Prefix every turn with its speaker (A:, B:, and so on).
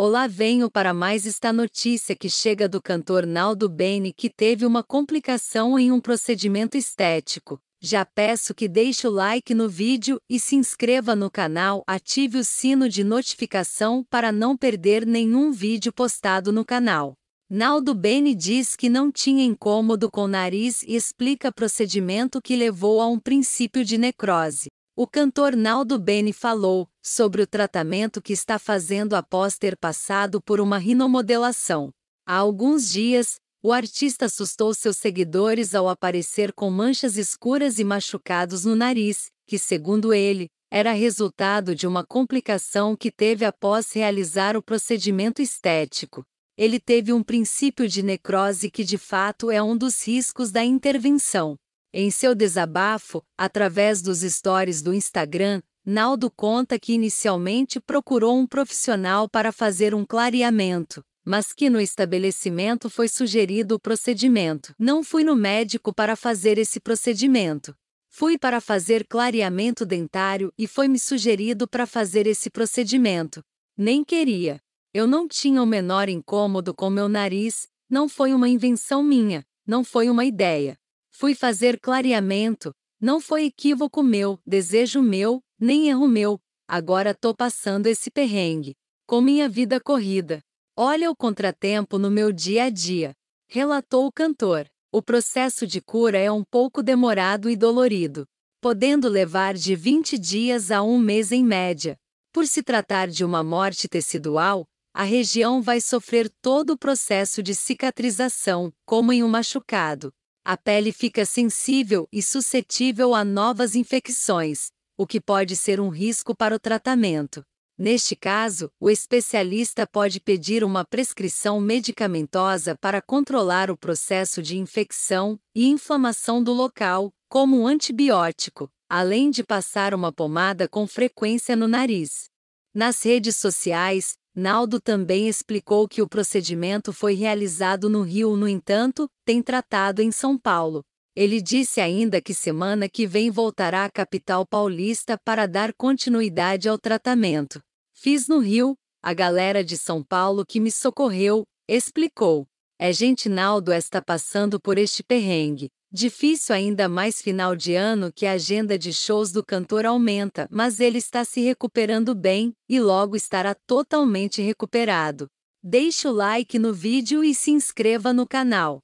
A: Olá venho para mais esta notícia que chega do cantor Naldo Bene que teve uma complicação em um procedimento estético. Já peço que deixe o like no vídeo e se inscreva no canal, ative o sino de notificação para não perder nenhum vídeo postado no canal. Naldo Bene diz que não tinha incômodo com o nariz e explica procedimento que levou a um princípio de necrose. O cantor Naldo Bene falou sobre o tratamento que está fazendo após ter passado por uma rinomodelação. Há alguns dias, o artista assustou seus seguidores ao aparecer com manchas escuras e machucados no nariz, que, segundo ele, era resultado de uma complicação que teve após realizar o procedimento estético. Ele teve um princípio de necrose que de fato é um dos riscos da intervenção. Em seu desabafo, através dos stories do Instagram, Naldo conta que inicialmente procurou um profissional para fazer um clareamento, mas que no estabelecimento foi sugerido o procedimento. Não fui no médico para fazer esse procedimento. Fui para fazer clareamento dentário e foi me sugerido para fazer esse procedimento. Nem queria. Eu não tinha o menor incômodo com meu nariz, não foi uma invenção minha, não foi uma ideia. Fui fazer clareamento. Não foi equívoco meu, desejo meu, nem erro meu. Agora tô passando esse perrengue. Com minha vida corrida. Olha o contratempo no meu dia a dia. Relatou o cantor. O processo de cura é um pouco demorado e dolorido, podendo levar de 20 dias a um mês em média. Por se tratar de uma morte tecidual, a região vai sofrer todo o processo de cicatrização, como em um machucado a pele fica sensível e suscetível a novas infecções, o que pode ser um risco para o tratamento. Neste caso, o especialista pode pedir uma prescrição medicamentosa para controlar o processo de infecção e inflamação do local, como um antibiótico, além de passar uma pomada com frequência no nariz. Nas redes sociais, Naldo também explicou que o procedimento foi realizado no Rio, no entanto, tem tratado em São Paulo. Ele disse ainda que semana que vem voltará à capital paulista para dar continuidade ao tratamento. Fiz no Rio, a galera de São Paulo que me socorreu, explicou. É gente Naldo está passando por este perrengue. Difícil ainda mais final de ano que a agenda de shows do cantor aumenta, mas ele está se recuperando bem e logo estará totalmente recuperado. Deixe o like no vídeo e se inscreva no canal.